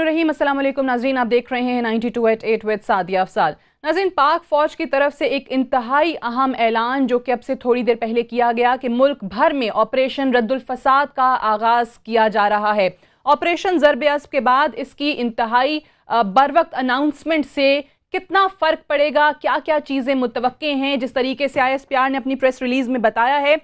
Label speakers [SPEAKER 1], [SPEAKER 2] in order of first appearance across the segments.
[SPEAKER 1] रहीम अस्सलाम नाजरीन आप देख रहे हैं ninety two eight eight with Sadia Afsad Nazreen Pak फ़ौज की तरफ से एक इंतहाई अहम ऐलान जो कि अब से थोड़ी देर पहले किया गया कि मुल्क भर में ऑपरेशन रद्दुलफसाद का आगाज़ किया जा रहा है ऑपरेशन ज़रब अज़ब के बाद इसकी इंतहाई बर वक्त अनाउंसमेंट से कितना फ़र्क पड़ेगा क्या क्या चीज़ें मुतवे हैं जिस तरीके से आई एस पी आर ने अपनी प्रेस रिलीज़ में बताया है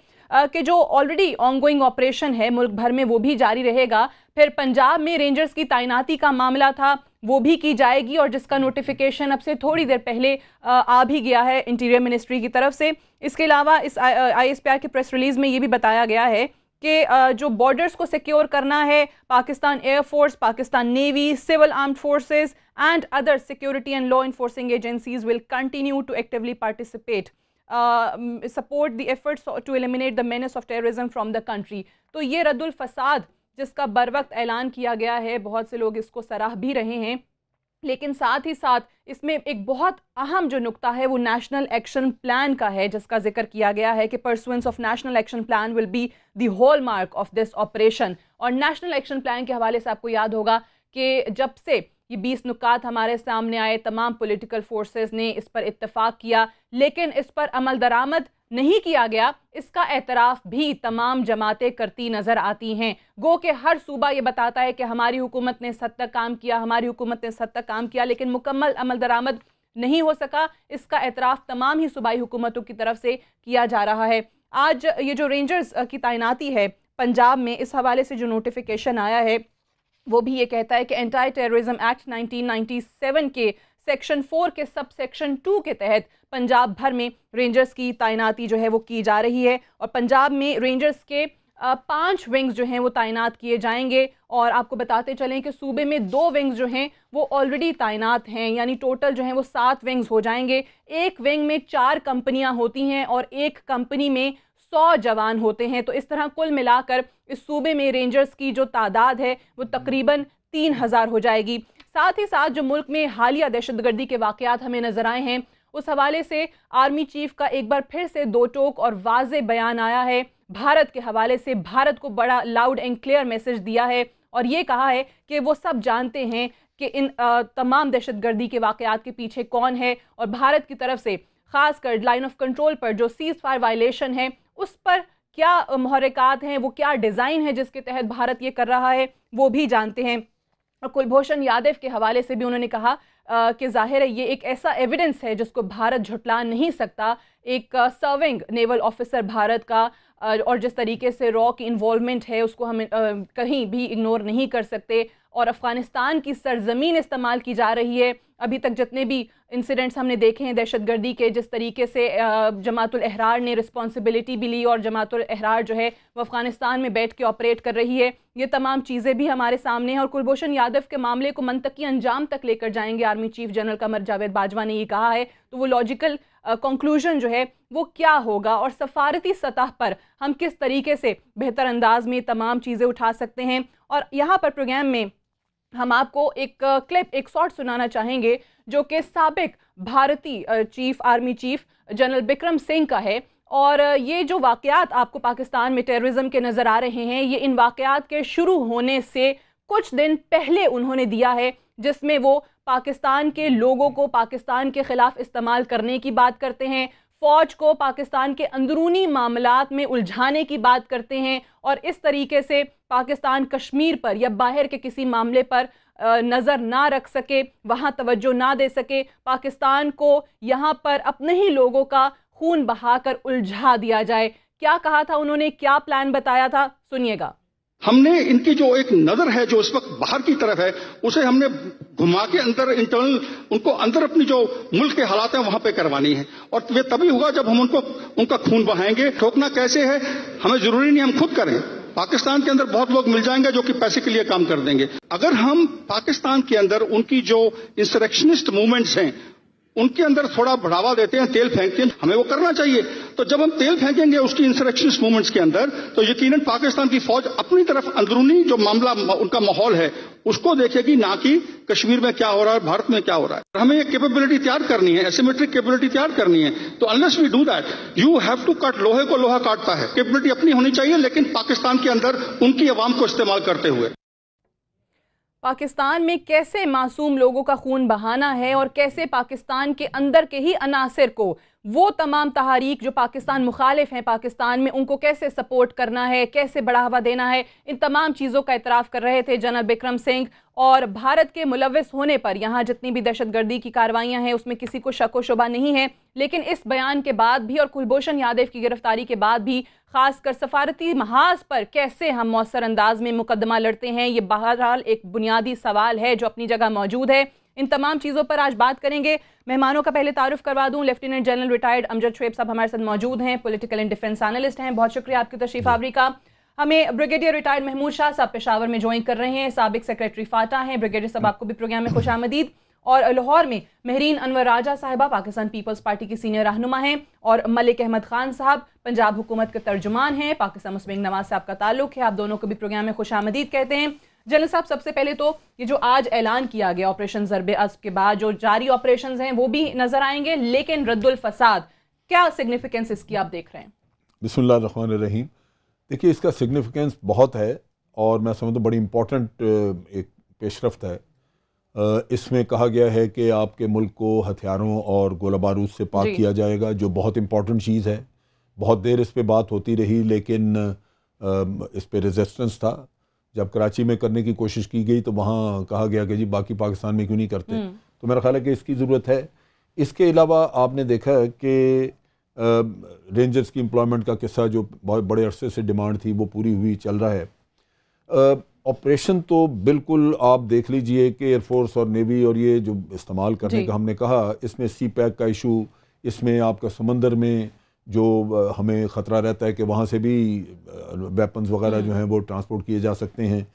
[SPEAKER 1] के जो ऑलरेडी ऑनगोइंग ऑपरेशन है मुल्क भर में वो भी जारी रहेगा फिर पंजाब में रेंजर्स की तैनाती का मामला था वो भी की जाएगी और जिसका नोटिफिकेशन अब से थोड़ी देर पहले आ भी गया है इंटीरियर मिनिस्ट्री की तरफ से इसके अलावा इस आई एस के प्रेस रिलीज़ में ये भी बताया गया है कि जो बॉर्डर्स को सिक्योर करना है Pakistan air force Pakistan navy civil armed forces and other security and law enforcing agencies will continue to actively participate support the efforts to eliminate the menace of terrorism from the country तो ये रद्दुल फसाद जिसका बर वक्त ऐलान किया गया है बहुत से लोग इसको सराह भी रहे हैं लेकिन साथ ही साथ इसमें एक बहुत अहम जो नुकता है वो नेशनल एक्शन प्लान का है जिसका जिक्र किया गया है कि pursuance of national action plan will be the hallmark of this operation और नेशनल एक्शन प्लान के हवाले से आपको याद होगा कि जब से ये बीस नुकात हमारे सामने आए तमाम पोलिटिकल फोर्सेज ने इस पर इतफ़ाक़ किया लेकिन इस पर अमल दरामद नहीं किया गया इसका एतराफ़ भी तमाम जमातें करती नज़र आती हैं गो के हर सूबा ये बताता है कि हमारी हुकूमत ने सद तक काम किया हमारी हुकूमत ने सद तक काम किया लेकिन मुकम्मल अमल दरामद नहीं हो सका इसका एतराफ़ तमाम ही सूबाई हुकूमतों की तरफ से किया जा रहा है आज ये जो रेंजर्स की तैनाती है पंजाब में इस हवाले से जो नोटिफिकेशन आया है वो भी ये कहता है कि एंटाई टेररिज्म एक्ट 1997 के सेक्शन फोर के सब सेक्शन टू के तहत पंजाब भर में रेंजर्स की तैनाती जो है वो की जा रही है और पंजाब में रेंजर्स के पांच विंग्स जो हैं वो तैनात किए जाएंगे और आपको बताते चलें कि सूबे में दो विंग्स जो हैं वो ऑलरेडी तैनात हैं यानी टोटल जो हैं वो सात विंग्स हो जाएंगे एक विंग में चार कंपनियां होती हैं और एक कंपनी में सौ जवान होते हैं तो इस तरह कुल मिलाकर इस सूबे में रेंजर्स की जो तादाद है वो तकरीबन तीन हज़ार हो जाएगी साथ ही साथ जो मुल्क में हालिया दहशतगर्दी के वाक़ात हमें नज़र आए हैं उस हवाले से आर्मी चीफ का एक बार फिर से दो टोक और वाज बयान आया है भारत के हवाले से भारत को बड़ा लाउड एंड क्लियर मैसेज दिया है और ये कहा है कि वो सब जानते हैं कि इन तमाम दहशतगर्दी के वाक़ात के पीछे कौन है और भारत की तरफ से खासकर लाइन ऑफ कंट्रोल पर जो सीज़ फायर वायलेशन है उस पर क्या महरिकात हैं वो क्या डिज़ाइन है जिसके तहत भारत ये कर रहा है वो भी जानते हैं और कुलभूषण यादव के हवाले से भी उन्होंने कहा कि जाहिर है ये एक ऐसा एविडेंस है जिसको भारत झुटला नहीं सकता एक सर्विंग नेवल ऑफिसर भारत का और जिस तरीके से रॉ की इन्वॉलमेंट है उसको हम कहीं भी इग्नोर नहीं कर सकते और अफ़गानिस्तान की सरजमीन इस्तेमाल की जा रही है अभी तक जितने भी इंसिडेंट्स हमने देखे हैं दहशतगर्दी के जिस तरीके से जमातुल अहरार ने रिस्पॉन्सिबिलिटी भी ली और जमातुल अहरार जो है वो अफ़गानिस्तान में बैठ के ऑपरेट कर रही है ये तमाम चीज़ें भी हमारे सामने हैं और कुलभूषण यादव के मामले को मनतकी अंजाम तक लेकर जाएंगे army chief general Qamar Javed Bajwa ने ये कहा है तो वो लॉजिकल कंक्लूजन जो है वो क्या होगा और सफारती सतह पर हम किस तरीके से बेहतर अंदाज में तमाम चीज़ें उठा सकते हैं और यहाँ पर प्रोग्राम में हम आपको एक क्लिप एक शॉर्ट सुनाना चाहेंगे जो कि सबक भारतीय chief army chief general Bikram Singh का है और ये जो वाकयात आपको पाकिस्तान में टेररिज्म के नज़र आ रहे हैं ये इन वाकयात के शुरू होने से कुछ दिन पहले उन्होंने दिया है जिसमें वो पाकिस्तान के लोगों को पाकिस्तान के ख़िलाफ़ इस्तेमाल करने की बात करते हैं फौज को पाकिस्तान के अंदरूनी मामला में उलझाने की बात करते हैं और इस तरीके से पाकिस्तान कश्मीर पर या बाहर के किसी मामले पर नज़र ना रख सके वहाँ तवज्जो ना दे सके पाकिस्तान को यहाँ पर अपने ही लोगों का खून बहाकर उलझा दिया जाए क्या कहा था उन्होंने क्या प्लान बताया था सुनिएगा
[SPEAKER 2] हमने इनकी जो एक नजर है जो इस वक्त बाहर की तरफ है उसे हमने घुमा के अंदर इंटरनल उनको अंदर अपनी जो मुल्क के हालात हैं वहां पे करवानी है और वे तभी होगा जब हम उनको उनका खून बहाएंगे ठोकना कैसे है हमें जरूरी नहीं हम खुद करें पाकिस्तान के अंदर बहुत लोग मिल जाएंगे जो कि पैसे के लिए काम कर देंगे अगर हम पाकिस्तान के अंदर उनकी जो इंसरेक्शनिस्ट मूवमेंट्स हैं उनके अंदर थोड़ा बढ़ावा देते हैं तेल फेंकते हैं हमें वो करना चाहिए तो जब हम तेल फेंकेंगे उसकी इंसरेक्शनिस्ट मूवमेंट्स के अंदर तो यकीनन पाकिस्तान की फौज अपनी तरफ अंदरूनी जो मामला उनका माहौल है उसको देखेगी ना कि कश्मीर में क्या हो रहा है भारत में क्या हो रहा है हमें ये केपेबिलिटी तैयार करनी है एसिमेट्रिक केपेबिलिटी तैयार करनी है तो unless we do that you have to cut लोहे को लोहा काटता है केपेबिलिटी अपनी होनी चाहिए लेकिन पाकिस्तान के अंदर उनकी आवाम को इस्तेमाल करते हुए
[SPEAKER 1] पाकिस्तान में कैसे मासूम लोगों का खून बहाना है और कैसे पाकिस्तान के अंदर के ही अनासर को वो तमाम तहारीक जो पाकिस्तान मुखालिफ हैं पाकिस्तान में उनको कैसे सपोर्ट करना है कैसे बढ़ावा देना है इन तमाम चीज़ों का इतराफ़ कर रहे थे जनरल बिक्रम सिंह और भारत के मुलविस होने पर यहाँ जितनी भी दहशतगर्दी की कार्रवाइयाँ हैं उसमें किसी को शक व शुबा नहीं है लेकिन इस बयान के बाद भी और कुलभूषण यादव की गिरफ्तारी के बाद भी खासकर सफारती महाज पर कैसे हम मौसर अंदाज में मुकदमा लड़ते हैं ये बहरहाल एक बुनियादी सवाल है जो अपनी जगह मौजूद है इन तमाम चीज़ों पर आज बात करेंगे मेहमानों का पहले तारुफ करवा दूं lieutenant general retired Amjad Shoaib साहब हमारे साथ मौजूद हैं पॉलिटिकल एंड डिफेंस एनालिस्ट हैं बहुत शुक्रिया आपकी तशरीफ आवरी का हमें ब्रिगेडियर रिटायर्ड महमूद शाह साहब पेशावर में ज्वाइन कर रहे हैं सबक सेक्रेटरी फाटा हैं ब्रिगेडियर साहब आपको भी प्रोग्राम में खुश आमदीद और लाहौर में महरीन अनवर राजा साहिबा पाकिस्तान पीपल्स पार्टी की सीनियर रहनुमा हैं और मलिक अहमद खान साहब पंजाब हुकूमत के तर्जुमान हैं पाकिस्तान मुस्लिम नवाज साहब का ताल्लुक है आप दोनों को भी प्रोग्राम में खुश आमदीद कहते हैं जनरल साहब सबसे पहले तो ये जो आज ऐलान किया गया ऑपरेशन जरब अज़ के बाद जो जारी ऑपरेशन हैं वो भी नजर आएंगे लेकिन रद्दुल फसाद क्या सिग्निफिकेंस इसकी आप देख रहे हैं
[SPEAKER 3] बिस्मिल्लाहमान रहीम देखिए इसका सिग्निफिकेंस बहुत है और मैं समझता तो बड़ी इम्पोर्टेंट एक पेशरफ है इसमें कहा गया है कि आपके मुल्क को हथियारों और गोला बारूद से पाक किया जाएगा जो बहुत इम्पोर्टेंट चीज़ है बहुत देर इस पर बात होती रही लेकिन इस पर रेजिस्टेंस था जब कराची में करने की कोशिश की गई तो वहाँ कहा गया कि जी बाकी पाकिस्तान में क्यों नहीं करते हम्म। तो मेरा ख्याल है कि इसकी ज़रूरत है इसके अलावा आपने देखा कि रेंजर्स की एम्प्लॉयमेंट का किस्सा जो बहुत बड़े अरसे से डिमांड थी वो पूरी हुई चल रहा है ऑपरेशन तो बिल्कुल आप देख लीजिए कि एयरफोर्स और नेवी और ये जो इस्तेमाल करने का हमने कहा इसमें सी पैक का इशू इसमें आपका समंदर में जो हमें ख़तरा रहता है कि वहाँ से भी वेपन्स वगैरह जो हम्म। हैं वो ट्रांसपोर्ट किए जा सकते हैं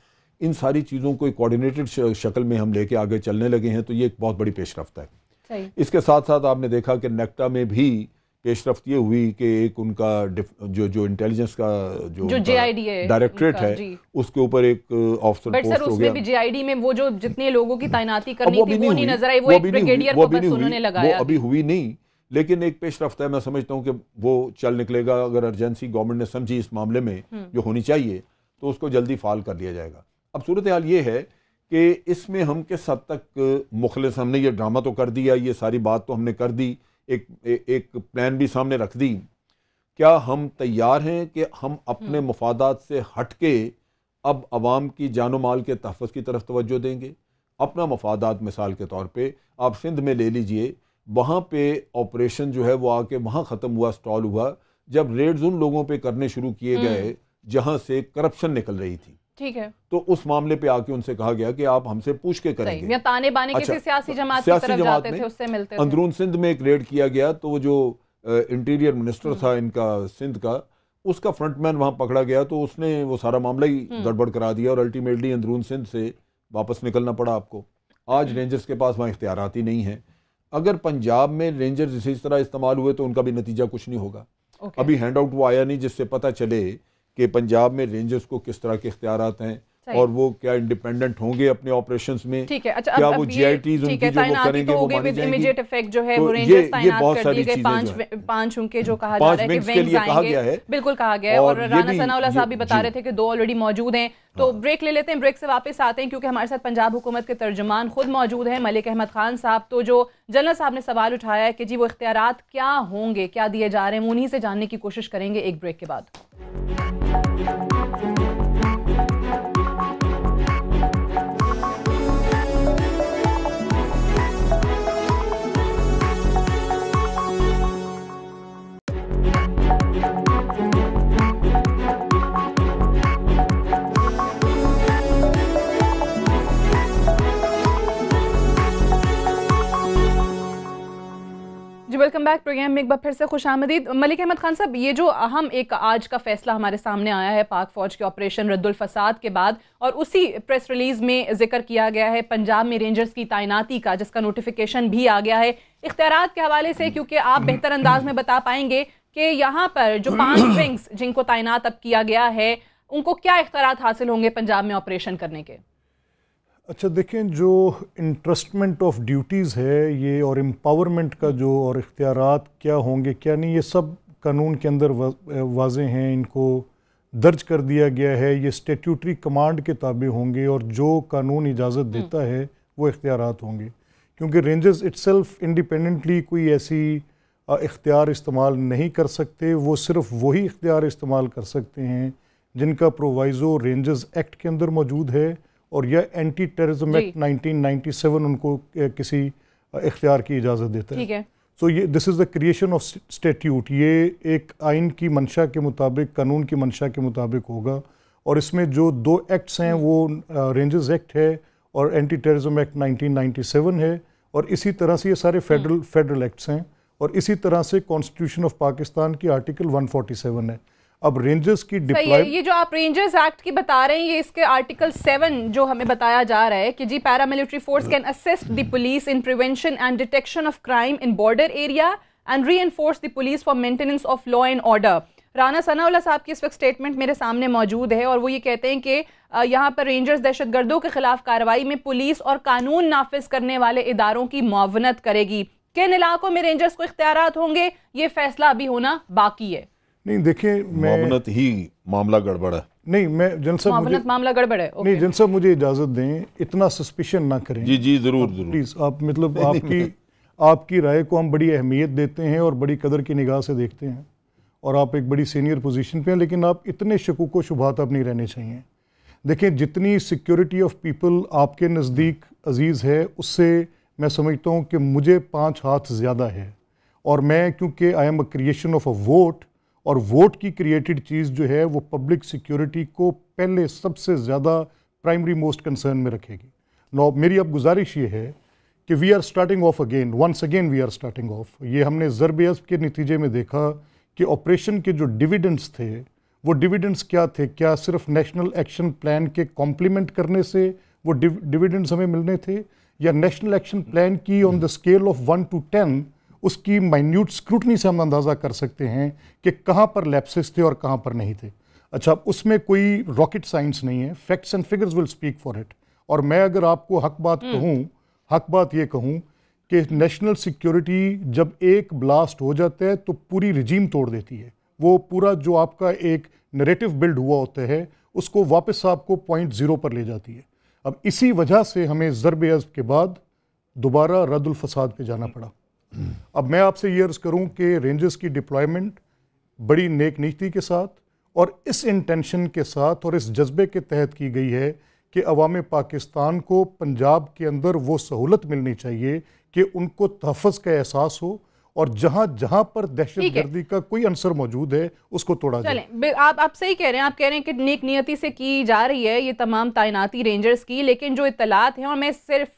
[SPEAKER 3] इन सारी चीज़ों को कोऑर्डिनेटेड शक्ल में हम लेके आगे चलने लगे हैं तो ये एक बहुत बड़ी पेशरफ्त है इसके साथ साथ आपने देखा कि नेक्टा में भी पेशरफ्त ये हुई कि एक उनका जो जो इंटेलिजेंस का जो, जो डायरेक्टरेट है उसके ऊपर एक ऑफिसर बट सर उसमें
[SPEAKER 1] भी में वो जो जितने लोगों की तैनाती करनी थी वो नहीं नजर आई वो एक ब्रिगेडियर को बस उन्होंने लगाया अभी
[SPEAKER 3] हुई नहीं लेकिन एक पेश रफ्त है मैं समझता हूँ कि वो चल निकलेगा अगर अर्जेंसी गवर्नमेंट ने समझी इस मामले में हम्म। जो होनी चाहिए तो उसको जल्दी फाल कर लिया जाएगा अब सूरत हाल ये है कि इसमें हम किस हद तक मुखलस हमने ये ड्रामा तो कर दिया ये सारी बात तो हमने कर दी एक ए, एक प्लान भी सामने रख दी क्या हम तैयार हैं कि हम अपने हम्म। मफादात से हट के अब आवाम की जानो माल के तहफ़ की तरफ तोज्जो देंगे अपना मफादात मिसाल के तौर पर आप सिंध में ले लीजिए वहाँ पे ऑपरेशन जो है वो आके वहाँ ख़त्म हुआ स्टॉल हुआ जब रेड्स उन लोगों पे करने शुरू किए हम्म। गए जहाँ से करप्शन निकल रही थी ठीक है तो उस मामले पे आके उनसे कहा गया कि आप हमसे पूछ के करेंगे
[SPEAKER 1] या ताने बाने अच्छा, किसी सियासी तो जमात सियासी की तरफ जाते थे उससे मिलते अंदरून
[SPEAKER 3] सिंध में एक रेड किया गया तो वो जो इंटीरियर मिनिस्टर हम्म। था इनका सिंध का उसका फ्रंटमैन वहां पकड़ा गया तो उसने वो सारा मामला ही हम्म। गड़बड़ करा दिया और अल्टीमेटली अंदरून सिंध से वापस निकलना पड़ा आपको आज रेंजर्स के पास वहाँ इख्तियार ही नहीं है अगर पंजाब में रेंजर्स इसी तरह इस्तेमाल हुए तो उनका भी नतीजा कुछ नहीं होगा okay. अभी हैंड आउट वो आया नहीं जिससे पता चले कि पंजाब में रेंजर्स को किस तरह के इख्तियार हैं और वो क्या इंडिपेंडेंट होंगे अपने ऑपरेशन में ठीक
[SPEAKER 1] है अच्छा क्या अब, उनकी जो वो तो करेंगे वो मानी इमीडिएट इफेक्ट जो है तो वो रेंजर्स तो तैनात कर दिए गए पांच उनके जो कहा जा रहा है कि विंग्स आएंगे बिल्कुल कहा गया है और राना सनाउल्ला साहब भी बता रहे थे कि दो ऑलरेडी मौजूद हैं तो ब्रेक हाँ। ले लेते हैं ब्रेक से वापस आते हैं क्योंकि हमारे साथ पंजाब हुकूमत के तर्जमान खुद मौजूद हैं मलिक अहमद खान साहब तो जो जनरल साहब ने सवाल उठाया है कि जी वो इख्तियार क्या होंगे क्या दिए जा रहे हैं उन्हीं से जानने की कोशिश करेंगे एक ब्रेक के बाद जी वेलकम बैक प्रोग्राम में एक बार फिर से खुश आमदीद मलिक अहमद खान साहब ये जो अहम एक आज का फैसला हमारे सामने आया है पाक फौज के ऑपरेशन रद्दुल फसाद के बाद और उसी प्रेस रिलीज में जिक्र किया गया है पंजाब में रेंजर्स की तैनाती का जिसका नोटिफिकेशन भी आ गया है इख्तियार के हवाले से क्योंकि आप बेहतर अंदाज में बता पाएंगे कि यहाँ पर जो पांच विंग्स जिनको तैनात अब किया गया है उनको क्या इख्तियार हासिल होंगे पंजाब में ऑपरेशन करने के
[SPEAKER 4] अच्छा देखें जो इंटरेस्टमेंट ऑफ ड्यूटीज़ है ये और एम्पावरमेंट का जो और इख्तियार क्या होंगे क्या नहीं ये सब कानून के अंदर वाजे हैं इनको दर्ज कर दिया गया है ये स्टेट्यूटरी कमांड के ताबे होंगे और जो कानून इजाज़त हम्म। देता है वो इख्तियार होंगे क्योंकि रेंजेस इट्सल्फ इंडिपेंडेंटली कोई ऐसी इख्तियार इस्तेमाल नहीं कर सकते वो सिर्फ वही इख्तियार इस्तेमाल कर सकते हैं जिनका प्रोवाइज़ो रेंजेस एक्ट के अंदर मौजूद है और यह एंटी टेररिज्म एक्ट 1997 उनको किसी इख्तियार की इजाज़त देता है सो ये this is the creation of statute ये एक आइन की मंशा के मुताबिक कानून की मंशा के मुताबिक होगा और इसमें जो दो एक्ट्स हैं वो रेंजेस एक्ट है और एंटी टेररिज्म एक्ट 1997 है और इसी तरह से ये सारे फेडरल फेडरल एक्ट्स हैं और इसी तरह से कॉन्स्टिट्यूशन ऑफ पाकिस्तान की आर्टिकल 147 है अब रेंजर्स की डिप्लॉय ये,
[SPEAKER 1] ये जो आप रेंजर्स एक्ट की बता रहे हैं ये इसके आर्टिकल सेवन जो हमें बताया जा रहा है कि जी paramilitary force can assist the police in prevention and detection of crime in border area and reinforce the police for maintenance of law and order Rana Sanaullah साहब की इस वक्त स्टेटमेंट मेरे सामने मौजूद है और वो ये कहते हैं कि यहाँ पर रेंजर्स दहशतगर्दों के खिलाफ कार्रवाई में पुलिस और कानून नाफिज करने वाले इदारों की मावनत करेगी किन इलाकों में रेंजर्स को इख्तियार होंगे ये फैसला अभी होना बाकी है
[SPEAKER 4] नहीं देखिए मैं ही मामला गड़बड़ है नहीं मैं जन साहब मुझे
[SPEAKER 1] मामला गड़बड़ है नहीं
[SPEAKER 4] जन साहब मुझे इजाज़त दें इतना सस्पेशन ना करें जी जी ज़रूर ज़रूर प्लीज़ आप मतलब आपकी आपकी राय को हम बड़ी अहमियत देते हैं और बड़ी कदर की निगाह से देखते हैं और आप एक बड़ी सीनियर पोजीशन पे हैं लेकिन आप इतने शकूक शुभात आप नहीं रहने चाहिए देखें जितनी सिक्योरिटी ऑफ पीपल आपके नज़दीक अजीज़ है उससे मैं समझता हूँ कि मुझे पाँच हाथ ज़्यादा है और मैं क्योंकि I am a creation of a vote और वोट की क्रिएटेड चीज़ जो है वो पब्लिक सिक्योरिटी को पहले सबसे ज़्यादा प्राइमरी मोस्ट कंसर्न में रखेगी नौ मेरी अब गुजारिश ये है कि we are starting off again once again we are starting off ये हमने ज़रब के नतीजे में देखा कि ऑपरेशन के जो डिविडेंड्स थे वो डिविडेंड्स क्या थे क्या सिर्फ नेशनल एक्शन प्लान के कॉम्प्लीमेंट करने से वो डिविडेंड्स हमें मिलने थे या नेशनल एक्शन प्लान की on the scale of one to ten उसकी माइन्यूट स्क्रूटनी से हम अंदाज़ा कर सकते हैं कि कहाँ पर लैपसेस थे और कहाँ पर नहीं थे अच्छा उसमें कोई रॉकेट साइंस नहीं है facts and figures will speak for it और मैं अगर आपको हक बात हम्म। कहूँ हक बात ये कहूँ कि नेशनल सिक्योरिटी जब एक ब्लास्ट हो जाता है तो पूरी रिजीम तोड़ देती है वो पूरा जो आपका एक नरेटिव बिल्ड हुआ होता है उसको वापस आपको पॉइंट ज़ीरो पर ले जाती है अब इसी वजह से हमें ज़रब के बाद दोबारा रद्दुल फसाद पे जाना हम्म। पड़ा अब मैं आपसे ये अर्ज़ करूँ कि रेंजर्स की डिप्लॉयमेंट बड़ी नेक नीति के साथ और इस इंटेंशन के साथ और इस जज्बे के तहत की गई है कि अवाम पाकिस्तान को पंजाब के अंदर वो सहूलत मिलनी चाहिए कि उनको तहफ़ का एहसास हो और जहां जहां पर दहशत गर्दी का कोई अंसर मौजूद है उसको तोड़ा
[SPEAKER 1] चले आप आप सही कह रहे हैं आप कह रहे हैं कि नेक नियति से की जा रही है ये तमाम तैनाती रेंजर्स की लेकिन जो इतलात हैं और मैं सिर्फ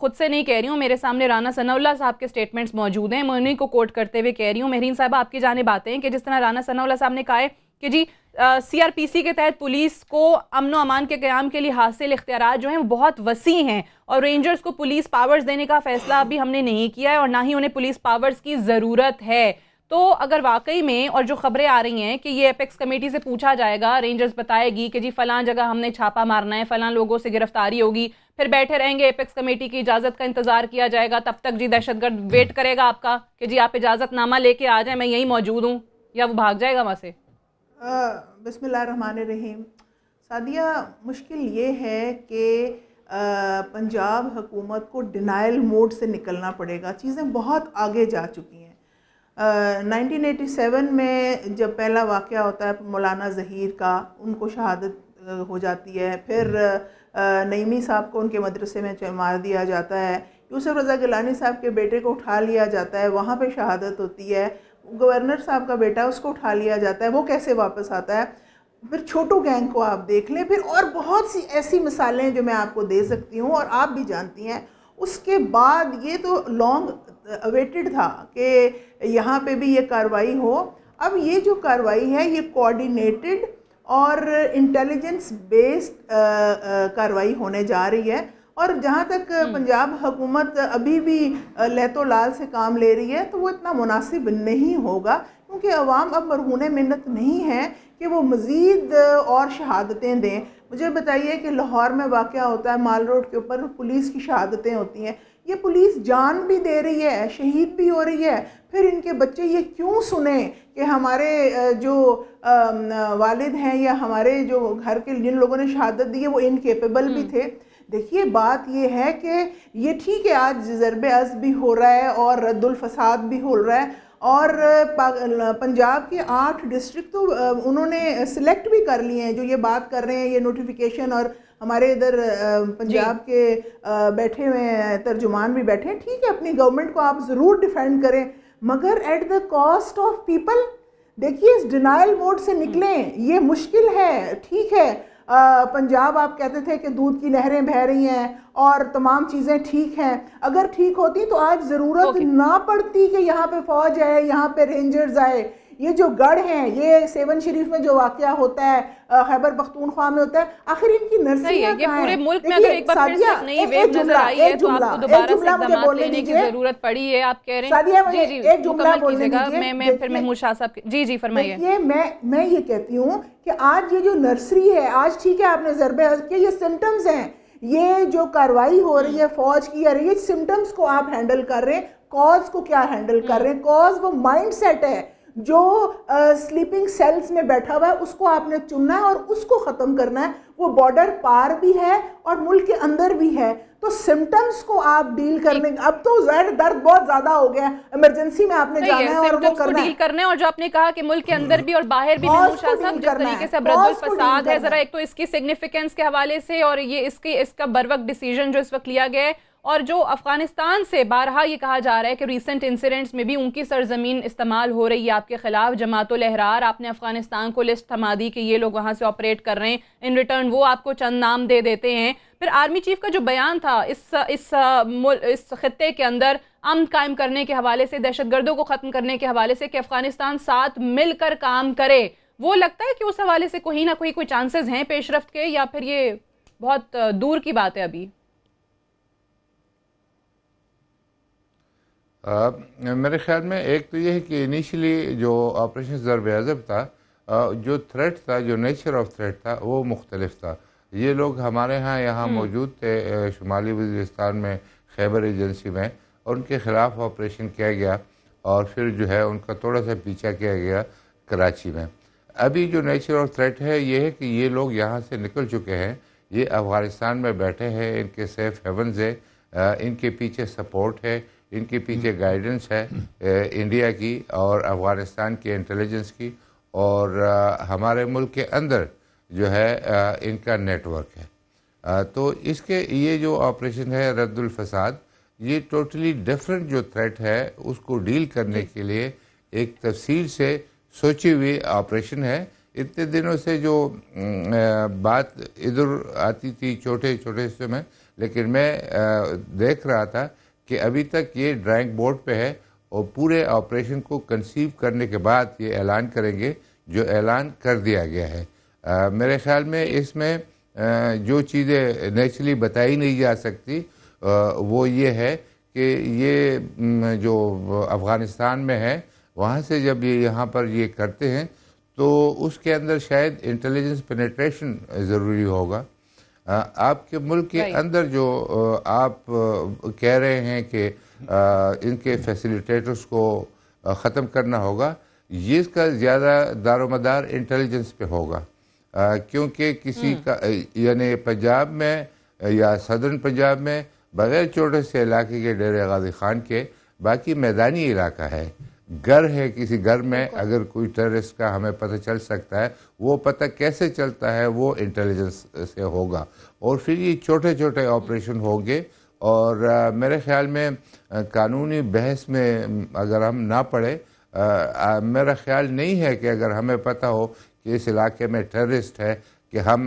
[SPEAKER 1] खुद से नहीं कह रही हूँ मेरे सामने राना सनाउल्ला साहब के स्टेटमेंट्स मौजूद हैं मैं उन्हीं को कोट करते हुए कह रही हूँ मेहरीन साहब आपकी जाने बातें हैं कि जिस तरह राना सनाउल्ला साहब ने कहा है कि जी सीआरपीसी के तहत पुलिस को अमन अमान के क्याम के लिए हासिल इख्तियार जो हैं वो बहुत वसी हैं और रेंजर्स को पुलिस पावर्स देने का फैसला अभी हमने नहीं किया है और ना ही उन्हें पुलिस पावर्स की ज़रूरत है तो अगर वाकई में और जो खबरें आ रही हैं कि ये अपेक्स कमेटी से पूछा जाएगा रेंजर्स बताएगी कि जी फलां जगह हमने छापा मारना है फलां लोगों से गिरफ्तारी होगी फिर बैठे रहेंगे अपेक्स कमेटी की इजाज़त का इंतज़ार किया जाएगा तब तक जी दहशतगर्द वेट करेगा आपका कि जी आप इजाज़तनामा लेके आ जाए मैं यहीं मौजूद हूँ या वो भाग जाएगा वहाँ से
[SPEAKER 5] बसमिल्ल रहीम सादिया मुश्किल ये है कि पंजाब हुकूमत को डिनाइल मोड से निकलना पड़ेगा चीज़ें बहुत आगे जा चुकी हैं नाइनटीन एटी सेवन में जब पहला वाक़ होता है मौलाना ज़हीर का उनको शहादत हो जाती है फिर नईमी साहब को उनके मदरसे में मार दिया जाता है यूसुफ रज़ा गिलानी साहब के बेटे को उठा लिया जाता है वहाँ पे शहादत होती है गवर्नर साहब का बेटा उसको उठा लिया जाता है वो कैसे वापस आता है फिर छोटू गैंग को आप देख लें फिर और बहुत सी ऐसी मिसालें जो मैं आपको दे सकती हूँ और आप भी जानती हैं उसके बाद ये तो लॉन्ग अवेटेड था कि यहाँ पे भी ये कार्रवाई हो अब ये जो कार्रवाई है ये कोऑर्डिनेटेड और इंटेलिजेंस बेस्ड कार्रवाई होने जा रही है और जहाँ तक हम्म। पंजाब हुकूमत अभी भी लहतो लाल से काम ले रही है तो वो इतना मुनासिब नहीं होगा क्योंकि अवाम अब मरहून मिन्नत नहीं है कि वो मज़ीद और शहादतें दें मुझे बताइए कि लाहौर में वाक़ होता है माल रोड के ऊपर पुलिस की शहादतें होती हैं ये पुलिस जान भी दे रही है शहीद भी हो रही है फिर इनके बच्चे ये क्यों सुने कि हमारे जो वालिद हैं या हमारे जो घर के जिन लोगों ने शहादत दी है वो इनकेपेबल भी हम्म। थे देखिए बात यह है कि ये ठीक है आज ज़रब अज़ भी हो रहा है और रद्दुलफसाद भी हो रहा है और पंजाब के आठ डिस्ट्रिक्ट तो उन्होंने सिलेक्ट भी कर लिए हैं जो ये बात कर रहे हैं ये नोटिफिकेशन और हमारे इधर पंजाब के बैठे हुए हैं तर्जुमान भी बैठे हैं ठीक है अपनी गवर्नमेंट को आप ज़रूर डिफेंड करें मगर at the cost of people देखिए इस डिनाइल मोड से निकलें ये मुश्किल है ठीक है पंजाब आप कहते थे कि दूध की नहरें बह रही हैं और तमाम चीज़ें ठीक हैं अगर ठीक होती तो आज ज़रूरत okay. ना पड़ती कि यहाँ पे फौज आए यहाँ पे रेंजर्स आए ये जो गढ़ हैं ये सेवन शरीफ में जो वाक़ होता है खैबर पख्तूनख्वा में होता है
[SPEAKER 1] आखिर इनकी नर्सरियाँ है तो की जरूरत पड़ी है
[SPEAKER 5] मैं ये कहती हूँ कि आज ये जो नर्सरी है आज ठीक है आपने ज़रब के ये सिम्टम्स हैं ये जो कार्रवाई हो रही है फौज की आ रही है सिम्टम्स को आप हैंडल कर रहे हैं कॉज को क्या हैंडल कर हम्म। रहे हैं कॉज वो माइंड सेट है जो स्लीपिंग uh, सेल्स में बैठा हुआ है उसको आपने चुनना है और उसको ख़त्म करना है वो बॉर्डर पार भी है और मुल्क के अंदर भी है तो सिम्टम्स को आप डील करने अब तो जहर दर्द बहुत ज्यादा हो गया इमरजेंसी में आपने जाना है और वो करना डील
[SPEAKER 1] करने और जो आपने कहा कि मुल्क के अंदर भी और बाहर भी तरीके से फसाद है जरा एक तो इसकी सिग्निफिकेंस के हवाले से और ये इसकी इसका वक्त डिसीजन जो इस वक्त लिया गया है और जो अफ़गानिस्तान से बारहा ये कहा जा रहा है कि रिसेंट इंसिडेंट्स में भी उनकी सरजमीन इस्तेमाल हो रही है आपके ख़िलाफ़ जमात लहरार आपने अफ़गानिस्तान को लिस्ट थमा दी कि ये लोग वहाँ से ऑपरेट कर रहे हैं इन रिटर्न वो आपको चंद नाम दे देते हैं फिर आर्मी चीफ का जो बयान था इस इस इस खत्े के अंदर अमन कायम करने के हवाले से दहशत गर्दों को ख़त्म करने के हवाले से कि अफ़गानिस्तान साथ मिलकर काम करे वो लगता है कि उस हवाले से कोई ना कोई कोई चांसेस हैं पेशरफ के या फिर ये बहुत दूर की बात है अभी
[SPEAKER 6] आ, मेरे ख्याल में एक तो यह है कि इनिशियली जो ऑपरेशन ज़रब अज़ब था जो थ्रेट था जो नेचर ऑफ थ्रेट था वो मुख्तलफ था ये लोग हमारे यहाँ यहाँ हम्म। मौजूद थे शुमाली वजिस्तान में खैबर एजेंसी में और उनके ख़िलाफ़ ऑपरेशन किया गया और फिर जो है उनका थोड़ा सा पीछा किया गया कराची में अभी जो नेचर ऑफ थ्रेट है ये है कि ये लोग यहाँ से निकल चुके हैं ये अफ़गानिस्तान में बैठे हैं इनके सेफ हेवनज है इनके पीछे सपोर्ट है इनके पीछे गाइडेंस है इंडिया की और अफगानिस्तान की इंटेलिजेंस की और हमारे मुल्क के अंदर जो है इनका नेटवर्क है तो इसके ये जो ऑपरेशन है रद्दुल फसाद ये टोटली डिफरेंट जो थ्रेट है उसको डील करने के लिए एक तफसील से सोची हुई ऑपरेशन है इतने दिनों से जो बात इधर आती थी छोटे छोटे हिस्सों में लेकिन मैं देख रहा था कि अभी तक ये ड्राइंग बोर्ड पे है और पूरे ऑपरेशन को कंसीव करने के बाद ये ऐलान करेंगे जो ऐलान कर दिया गया है आ, मेरे ख्याल में इसमें जो चीज़ें नेचुरली बताई नहीं जा सकती आ, वो ये है कि ये जो अफ़गानिस्तान में है वहाँ से जब ये यहाँ पर ये करते हैं तो उसके अंदर शायद इंटेलिजेंस पेनेट्रेशन ज़रूरी होगा आपके मुल्क के अंदर जो आप कह रहे हैं कि इनके फैसिलिटेटर्स को ख़त्म करना होगा ये इसका ज़्यादा दारोमदार इंटेलिजेंस पे होगा क्योंकि किसी हम्म। का यानी पंजाब में या सदर्न पंजाब में बग़ैर छोटे से इलाके के डेर गाजी खान के बाकी मैदानी इलाका है घर है किसी घर में अगर कोई टेररिस्ट का हमें पता चल सकता है वो पता कैसे चलता है वो इंटेलिजेंस से होगा और फिर ये छोटे छोटे ऑपरेशन होंगे और आ, मेरे ख्याल में आ, कानूनी बहस में अगर हम ना पड़े आ, मेरा ख्याल नहीं है कि अगर हमें पता हो कि इस इलाके में टेररिस्ट है कि हम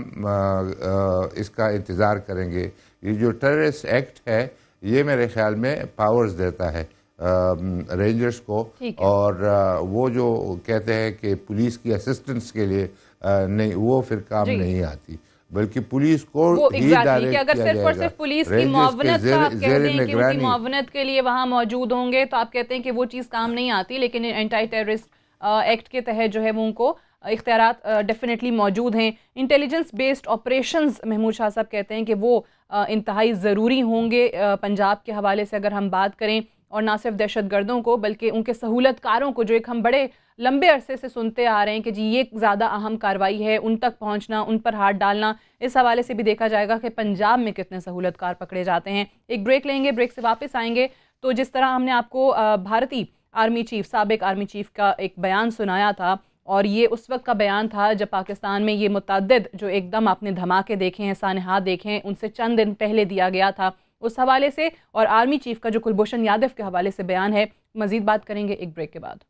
[SPEAKER 6] इसका इंतज़ार करेंगे ये जो टेररिस्ट एक्ट है ये मेरे ख्याल में पावर्स देता है रेंजर्स को और वो जो कहते हैं कि पुलिस की असिस्टेंस के लिए नहीं वो फिर काम नहीं आती बल्कि पुलिस को ही कि अगर सिर्फ और सिर्फ पुलिस की मुआवनत मुआवनत
[SPEAKER 1] के लिए वहाँ मौजूद होंगे तो आप कहते हैं कि वो चीज़ काम नहीं आती लेकिन एंटी टेररिस्ट एक्ट के तहत जो है वो उनको इख्तियार डेफिनेटली मौजूद हैं intelligence based operation Mahmood Shah साहब कहते हैं कि वो इंतहाई ज़रूरी होंगे पंजाब के हवाले से अगर हम बात करें और ना सिर्फ दहशत गर्दों को बल्कि उनके सहूलतकारों को जो एक हम बड़े लंबे अरसे से सुनते आ रहे हैं कि जी ये ज़्यादा अहम कार्रवाई है उन तक पहुंचना उन पर हाथ डालना इस हवाले से भी देखा जाएगा कि पंजाब में कितने सहूलतकार पकड़े जाते हैं एक ब्रेक लेंगे ब्रेक से वापस आएंगे तो जिस तरह हमने आपको भारतीय आर्मी चीफ सबक आर्मी चीफ का एक बयान सुनाया था और ये उस वक्त का बयान था जब पाकिस्तान में ये मुतद जो एकदम आपने धमाके देखे हैं सानहा देखे हैं उनसे चंद दिन पहले दिया गया था उस हवाले से और आर्मी चीफ का जो कुलभूषण यादव के हवाले से बयान है मजीद बात करेंगे एक ब्रेक के बाद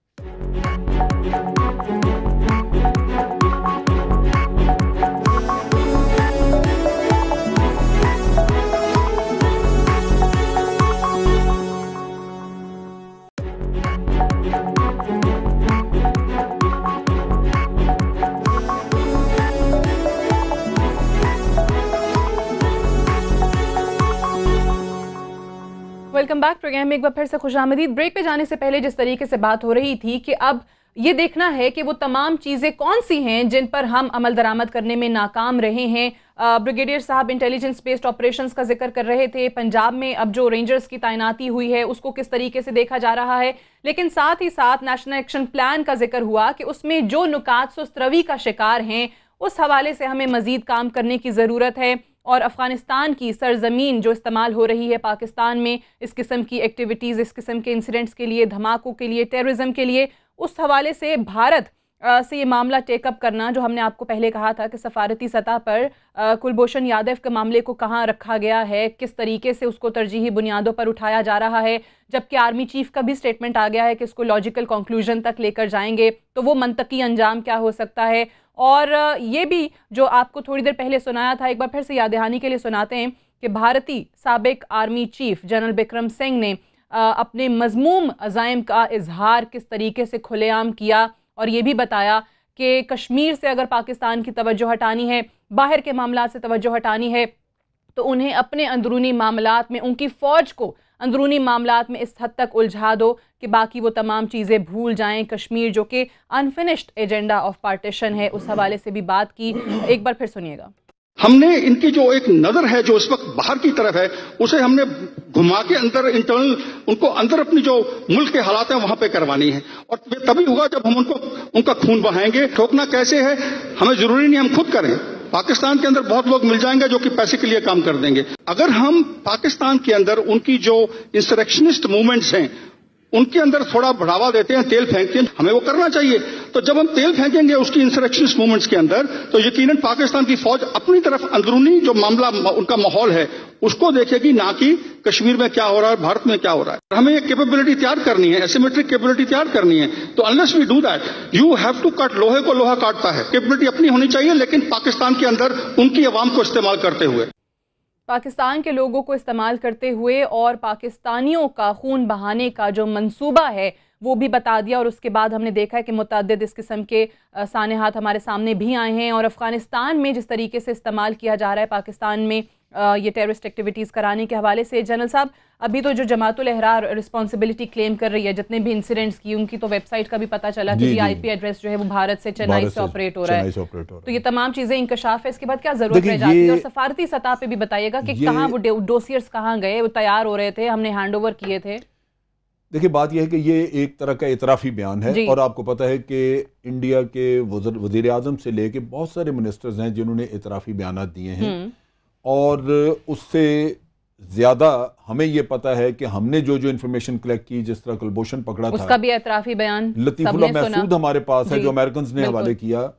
[SPEAKER 1] वेलकम बैक प्रोग्राम में एक बार फिर से खुश आमदीद ब्रेक पे जाने से पहले जिस तरीके से बात हो रही थी कि अब ये देखना है कि वो तमाम चीज़ें कौन सी हैं जिन पर हम अमल दरामद करने में नाकाम रहे हैं ब्रिगेडियर साहब इंटेलिजेंस बेस्ड ऑपरेशंस का जिक्र कर रहे थे पंजाब में अब जो रेंजर्स की तैनाती हुई है उसको किस तरीके से देखा जा रहा है लेकिन साथ ही साथ नेशनल एक्शन प्लान का जिक्र हुआ कि उसमें जो नुकात रवि का शिकार हैं उस हवाले से हमें मज़ीद काम करने की ज़रूरत है और अफ़गानिस्तान की सरजमीन जो इस्तेमाल हो रही है पाकिस्तान में इस किस्म की एक्टिविटीज़ इस किस्म के इंसिडेंट्स के लिए धमाकों के लिए टेररिज्म के लिए उस हवाले से भारत से ये मामला टेकअप करना जो हमने आपको पहले कहा था कि सफारती सतह पर कुलभूषण यादव के मामले को कहाँ रखा गया है किस तरीके से उसको तरजीही बुनियादों पर उठाया जा रहा है जबकि आर्मी चीफ का भी स्टेटमेंट आ गया है कि इसको लॉजिकल कंक्लूजन तक लेकर जाएंगे तो वो मनतकी अंजाम क्या हो सकता है और ये भी जो आपको थोड़ी देर पहले सुनाया था एक बार फिर से याद दहानी के लिए सुनाते हैं कि भारतीय सबक army chief general Bikram Singh ने अपने मजमूम अजायम का इजहार किस तरीके से खुलेआम किया और ये भी बताया कि कश्मीर से अगर पाकिस्तान की तवज्जो हटानी है बाहर के मामला से तवज्जो हटानी है तो उन्हें अपने अंदरूनी मामला में उनकी फ़ौज को अंदरूनी मामला में इस हद तक उलझा दो कि बाकी वो तमाम चीज़ें भूल जाएं कश्मीर जो कि अनफिनिश्ड एजेंडा ऑफ पार्टीशन है उस हवाले से भी बात की एक बार फिर सुनिएगा
[SPEAKER 2] हमने इनकी जो एक नजर है जो इस वक्त बाहर की तरफ है उसे हमने घुमा के अंदर इंटरनल उनको अंदर अपनी जो मुल्क के हालात हैं वहां पे करवानी है और ये तभी होगा जब हम उनको उनका खून बहाएंगे ठोकना कैसे है हमें जरूरी नहीं हम खुद करें पाकिस्तान के अंदर बहुत लोग मिल जाएंगे जो कि पैसे के लिए काम कर देंगे अगर हम पाकिस्तान के अंदर उनकी जो इंसरेक्शनिस्ट मूवमेंट्स हैं उनके अंदर थोड़ा बढ़ावा देते हैं तेल फेंकते हैं हमें वो करना चाहिए तो जब हम तेल फेंकेंगे उसकी इंसरेक्शन मूवमेंट्स के अंदर तो यकीन पाकिस्तान की फौज अपनी तरफ अंदरूनी जो मामला उनका माहौल है उसको देखेगी ना कि कश्मीर में क्या हो रहा है भारत में क्या हो रहा है हमें ये केपेबिलिटी तैयार करनी है एसिमेट्रिक केपेबिलिटी तैयार करनी है तो unless we do that you have to cut लोहे को लोहा काटता है केपेबिलिटी अपनी होनी चाहिए लेकिन पाकिस्तान के अंदर उनकी आवाम को इस्तेमाल करते हुए
[SPEAKER 1] पाकिस्तान के लोगों को इस्तेमाल करते हुए और पाकिस्तानियों का खून बहाने का जो मंसूबा है वो भी बता दिया और उसके बाद हमने देखा है कि मुतद इस किस्म के सानहात हमारे सामने भी आए हैं और अफ़गानिस्तान में जिस तरीके से इस्तेमाल किया जा रहा है पाकिस्तान में ये टेररिस्ट एक्टिविटीज़ कराने के हवाले से जनरल साहब अभी तो जो जमातुल एहरा रिस्पॉन्सिबिलिटी क्लेम कर रही है जितने भी इंसिडेंट्स की उनकी तो वेबसाइट का भी पता चला कि आईपी एड्रेस जो है वो भारत से चेन्नई से ऑपरेट हो रहा है तो ये तमाम चीजें इंकशाफ है इसके बाद क्या जरूरत रह जाती है और सफारती सतह पे भी बताइएगा कि कहाँ वो डोसियर्स कहाँ गए वो तैयार हो रहे थे हमने हैंड किए थे
[SPEAKER 3] देखिए बात यह है कि ये एक तरह का इतराफ़ी बयान है और आपको पता है कि इंडिया के वजीर अजम से लेके बहुत सारे मिनिस्टर्स हैं जिन्होंने इतराफ़ी बयान दिए हैं हम्म। और उससे ज्यादा हमें यह पता है कि हमने जो जो इन्फॉर्मेशन कलेक्ट की जिस तरह कुलभूषण पकड़ा उसका था
[SPEAKER 1] भी एतराफी बयान लतीफुल्ला महसूद हमारे
[SPEAKER 3] पास है जो अमेरिकन ने हवाले किया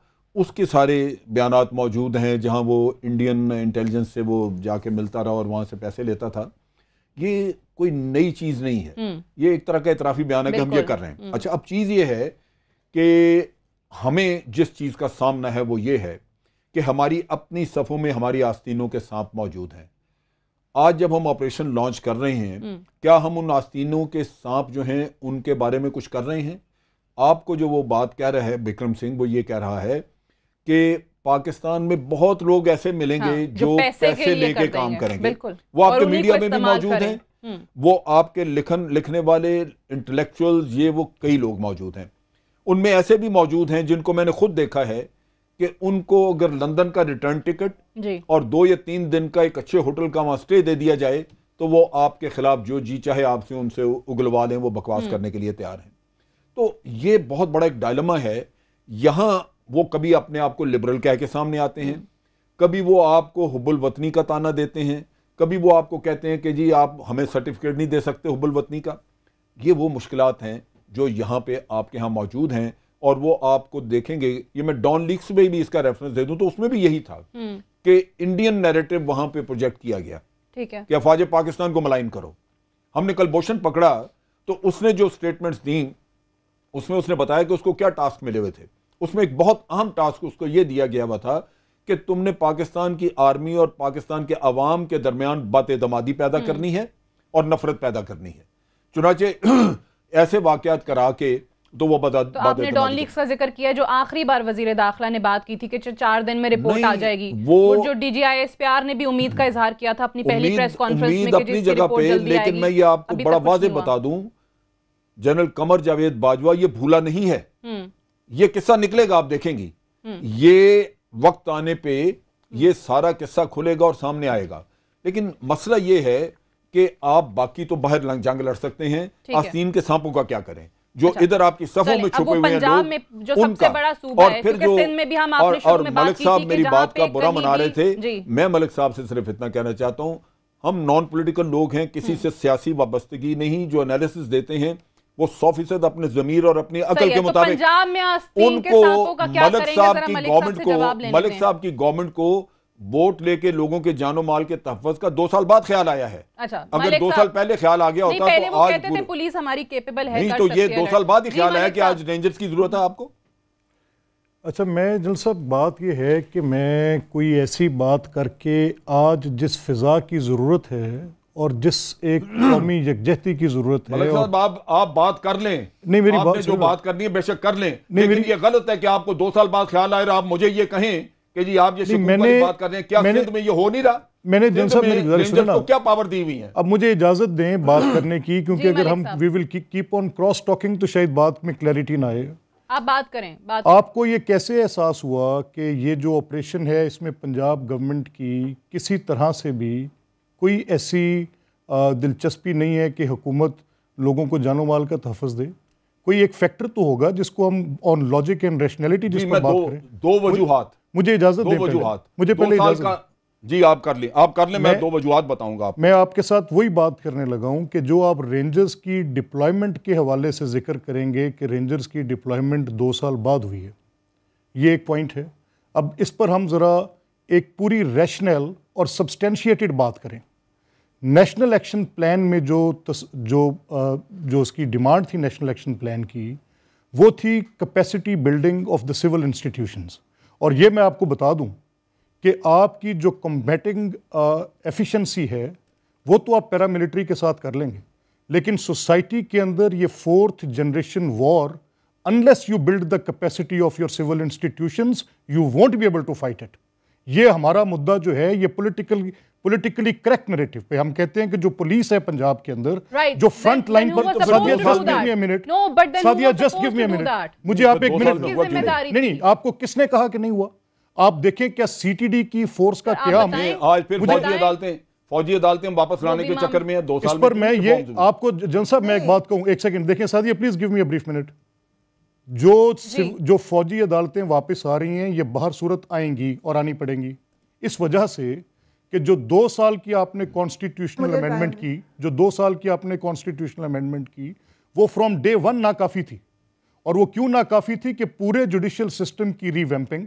[SPEAKER 3] उसके सारे बयान मौजूद हैं जहां वो इंडियन इंटेलिजेंस से वो जाके मिलता रहा और वहां से पैसे लेता था ये कोई नई चीज़ नहीं है हम्म। ये एक तरह का एतराफी बयान है कि हम ये कर रहे हैं हम्म। अच्छा अब चीज़ ये है कि हमें जिस चीज़ का सामना है वो ये है कि हमारी अपनी सफ़ों में हमारी आस्तीनों के सांप मौजूद हैं आज जब हम ऑपरेशन लॉन्च कर रहे हैं हम्म। क्या हम उन आस्तीनों के सांप जो हैं उनके बारे में कुछ कर रहे हैं आपको जो वो बात कह रहा है विक्रम सिंह वो ये कह रहा है कि पाकिस्तान में बहुत लोग ऐसे मिलेंगे हाँ, जो, जो पैसे, पैसे लेके काम करेंगे वो आपके मीडिया में भी मौजूद हैं हम्म। वो आपके लिखन लिखने वाले इंटेलेक्चुअल ये वो कई लोग मौजूद हैं उनमें ऐसे भी मौजूद हैं जिनको मैंने खुद देखा है कि उनको अगर लंदन का रिटर्न टिकट और दो या तीन दिन का एक अच्छे होटल का वहां स्टे दे दिया जाए तो वो आपके खिलाफ जो जी चाहे आपसे उनसे उगलवा लें वो बकवास हम्म। करने के लिए तैयार हैं तो ये बहुत बड़ा एक डायलमा है यहाँ वो कभी अपने आप को लिबरल कह के सामने आते हैं हम्म। कभी वो आपको हुबुल वतनी का ताना देते हैं कभी वो आपको कहते हैं कि जी आप हमें सर्टिफिकेट नहीं दे सकते हुबुल वतनी का ये वो मुश्किल हैं जो यहाँ पे आपके यहाँ मौजूद हैं और वो आपको देखेंगे ये मैं डॉन लीक्स में भी इसका रेफरेंस दे दूं तो उसमें भी यही था हम्म। कि इंडियन नैरेटिव वहां पे प्रोजेक्ट किया गया ठीक है कि अफवाज पाकिस्तान को मलाइन करो हमने कल बोशन पकड़ा तो उसने जो स्टेटमेंट्स दी उसमें उसने बताया कि उसको क्या टास्क मिले हुए थे उसमें एक बहुत अहम टास्क उसको यह दिया गया हुआ था कि तुमने पाकिस्तान की आर्मी और पाकिस्तान के अवाम के दरमियान दमादी पैदा हम्म। करनी है और नफरत पैदा करनी है चुनाचे ऐसे वाकत करा के तो वो बता तो आपने डॉन लीक्स
[SPEAKER 1] तो। का जिक्र किया जो आखिरी बार वजीर दाखिला ने बात की थी कि चार दिन में रिपोर्ट आ जाएगी वो जो डीजीआईएसपीआर ने भी उम्मीद का इजहार किया था अपनी पहली प्रेस कॉन्फ्रेंस में अपनी जगह पे लेकिन मैं ये आपको बड़ा वाजे बता
[SPEAKER 3] दूं जनरल कमर जावेद बाजवा ये भूला नहीं है हम्म। ये किस्सा निकलेगा आप देखेंगी हम्म। ये वक्त आने पर ये सारा किस्सा खुलेगा और सामने आएगा लेकिन मसला ये है कि आप बाकी तो बाहर जंग लड़ सकते हैं आस्तीन के सांपों का क्या करें जो अच्छा, इधर आपकी सफों में छुपे हुए हैं में जो उनका बड़ा सूबा और फिर जो में भी हम और, और मलिक साहब मेरी बात का बुरा मना रहे थे मैं मलिक साहब से सिर्फ इतना कहना चाहता हूँ हम नॉन पोलिटिकल लोग हैं किसी हम्म। से सियासी वाबस्तगी नहीं जो एनालिसिस देते हैं वो सौ फीसद अपने जमीर और अपनी अकल के तो
[SPEAKER 1] मुताबिक उनको मलिक साहब की गवर्नमेंट को मलिक साहब
[SPEAKER 3] की गवर्नमेंट को वोट लेके लोगों के जानो माल के तहफ़ का दो साल बाद ख्याल आया है
[SPEAKER 1] अच्छा, अगर दो साल
[SPEAKER 3] पहले ख्याल आ गया होता तो
[SPEAKER 1] आज पुलिस हमारी केपेबल है नहीं तो ये दो साल
[SPEAKER 3] बाद ही ख्याल आया कि आज रेंजर्स की जरूरत है आपको
[SPEAKER 4] अच्छा मैं जल साहब बात ये है कि मैं कोई ऐसी बात करके आज जिस फिजा की ज़रूरत है और जिस एक कौमी यकजहती की जरूरत है और...
[SPEAKER 3] आप आप बात कर लें नहीं मेरी बात जो बात करनी है बेशक कर लें नहीं, लेकिन ये गलत है कि आपको दो साल बाद ख्याल आए और आप मुझे ये कहें कि जी आप जैसे मैंने बात कर रहे हैं क्या मैंने, में ये
[SPEAKER 4] हो नहीं रहा मैंने जिन सब मेरी गुजारिश को
[SPEAKER 3] क्या पावर दी हुई है
[SPEAKER 4] अब मुझे इजाजत दें बात करने की क्योंकि अगर हम we will keep on cross talking तो शायद बात में क्लैरिटी ना आए
[SPEAKER 1] आप बात करें बात
[SPEAKER 4] आपको ये कैसे एहसास हुआ कि ये जो ऑपरेशन है इसमें पंजाब गवर्नमेंट की किसी तरह से भी कोई ऐसी दिलचस्पी नहीं है कि हुकूमत लोगों को जानो माल का तहफ़ दे कोई एक फैक्टर तो होगा जिसको हम ऑन लॉजिक एंड रेशनैलिटी जिसमें बात दो, करें दो वजूहत मुझे इजाजत दो वजूहत मुझे पहले इजाजत
[SPEAKER 3] जी आप कर ले आप कर ले मैं, मैं दो वजूहत बताऊंगा आप
[SPEAKER 4] मैं आपके साथ वही बात करने लगा हूं कि जो आप रेंजर्स की डिप्लॉयमेंट के हवाले से जिक्र करेंगे कि रेंजर्स की डिप्लॉयमेंट दो साल बाद हुई है ये एक पॉइंट है अब इस पर हम ज़रा एक पूरी रैशनल और सब्सटेंशिएटेड बात करें नेशनल एक्शन प्लान में जो तस, जो जो उसकी डिमांड थी नेशनल एक्शन प्लान की वो थी capacity building of the civil institutions और ये मैं आपको बता दूं कि आपकी जो कम्बेटिंग एफिशिएंसी है वो तो आप पैरामिलिट्री के साथ कर लेंगे लेकिन सोसाइटी के अंदर ये fourth generation war unless you build the capacity of your civil institutions you won't be able to fight it ये हमारा मुद्दा जो है ये पोलिटिकल पॉलिटिकली करेक्ट नैरेटिव पे हम कहते हैं कि जो पुलिस है पंजाब के अंदर right. जो फ्रंट लाइन पर तो मुझे आप एक मिनट नहीं नहीं आपको किसने कहा कि नहीं हुआ आप देखें क्या सीटीडी की फोर्स का क्या हमें आज फिर फौजी अदालतें
[SPEAKER 3] फौजी अदालतें वापस लाने के चक्कर में है दो साल पर तो मैं ये
[SPEAKER 4] आपको जन साहब मैं एक बात कहूं एक सेकंड देखें Sadia please give me a brief minute जो जो फौजी अदालतें वापस आ रही हैं ये बाहर सूरत आएंगी और आनी पड़ेंगी इस वजह से कि जो दो साल की आपने कॉन्स्टिट्यूशनल अमेंडमेंट की जो दो साल की आपने कॉन्स्टिट्यूशनल अमेंडमेंट की वो फ्रॉम डे वन नाकाफ़ी थी और वो क्यों नाकाफ़ी थी कि पूरे जुडिशल सिस्टम की रिवैम्पिंग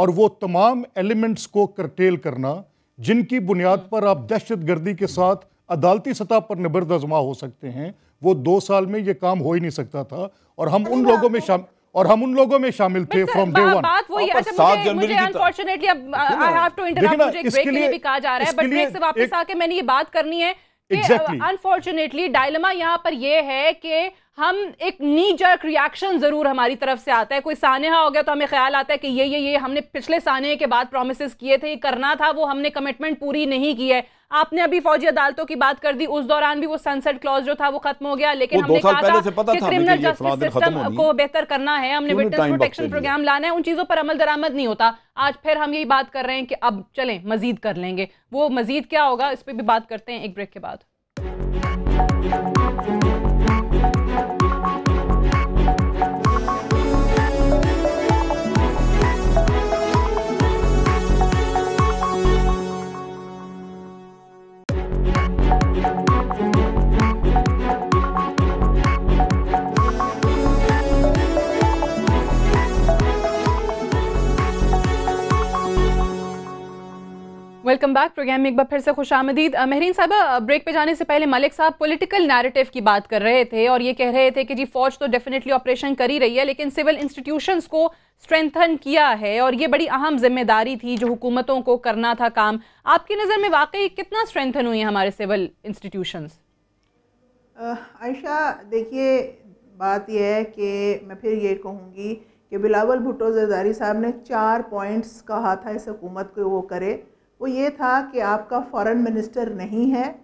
[SPEAKER 4] और वो तमाम एलिमेंट्स को करटेल करना जिनकी बुनियाद पर आप दहशत गर्दी के साथ अदालती सतह पर निबर्द आजमा हो सकते हैं वो दो साल में ये काम हो ही नहीं सकता था और हम उन लोगों में शामिल और हम उन लोगों में शामिल थे फ्रॉम डे वन बात वही है अच्छा, सात जनवरी अनफॉर्चुनेटली
[SPEAKER 1] अब आई हैव टू मुझे ब्रेक के लिए भी कहा जा रहा है बट ब्रेक से वापस आके मैंने ये बात करनी है अनफॉर्चुनेटली डायलमा uh, यहाँ पर यह है कि हम एक नी जर्क रिएक्शन जरूर हमारी तरफ से आता है कोई सानहा हो गया तो हमें ख्याल आता है कि ये ये ये हमने पिछले सानहे के बाद प्रोमिस किए थे ये करना था वो हमने कमिटमेंट पूरी नहीं की है आपने अभी फौजी अदालतों की बात कर दी उस दौरान भी वो सनसेट क्लॉज जो था वो खत्म हो गया लेकिन हमने कहा था कि क्रिमिनल जस्टिस सिस्टम को बेहतर करना है हमने विटनेस प्रोटेक्शन प्रोग्राम लाना है उन चीजों पर अमल दरामद नहीं होता आज फिर हम यही बात कर रहे हैं कि अब चले मजीद कर लेंगे वो मजीद क्या होगा इस पर भी बात करते हैं एक ब्रेक के बाद वेलकम बैक प्रोग्राम में एक बार फिर से खुश आमदीद महरीन साहब ब्रेक पे जाने से पहले मलिक साहब पॉलिटिकल नैरेटिव की बात कर रहे थे और ये कह रहे थे कि जी फौज तो डेफिनेटली ऑपरेशन कर ही रही है लेकिन सिविल इंस्टीट्यूशंस को स्ट्रेंथन किया है और ये बड़ी अहम जिम्मेदारी थी जो हुकूमतों को करना था काम आपकी नज़र में वाकई कितना स्ट्रेंथन हुई है हमारे सिविल इंस्टीट्यूशन
[SPEAKER 5] आयशा देखिए बात यह है कि मैं फिर ये कहूँगी कि बिलावल भुट्टो जरदारी साहब ने चार पॉइंट्स कहा था इस हुकूमत को वो करे वो ये था कि आपका फॉरेन मिनिस्टर नहीं है